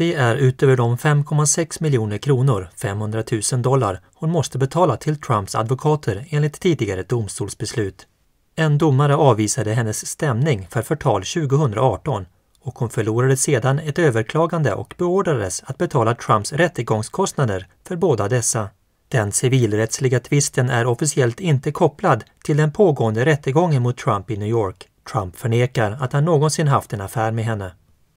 fattig är utöver de 5,6 miljoner kronor, 500 000 dollar, hon måste betala till Trumps advokater enligt tidigare domstolsbeslut. En domare avvisade hennes stämning för förtal 2018 och hon förlorade sedan ett överklagande och beordrades att betala Trumps rättegångskostnader för båda dessa. Den civilrättsliga tvisten är officiellt inte kopplad till den pågående rättegången mot Trump i New York. Trump förnekar att han någonsin haft en affär med henne.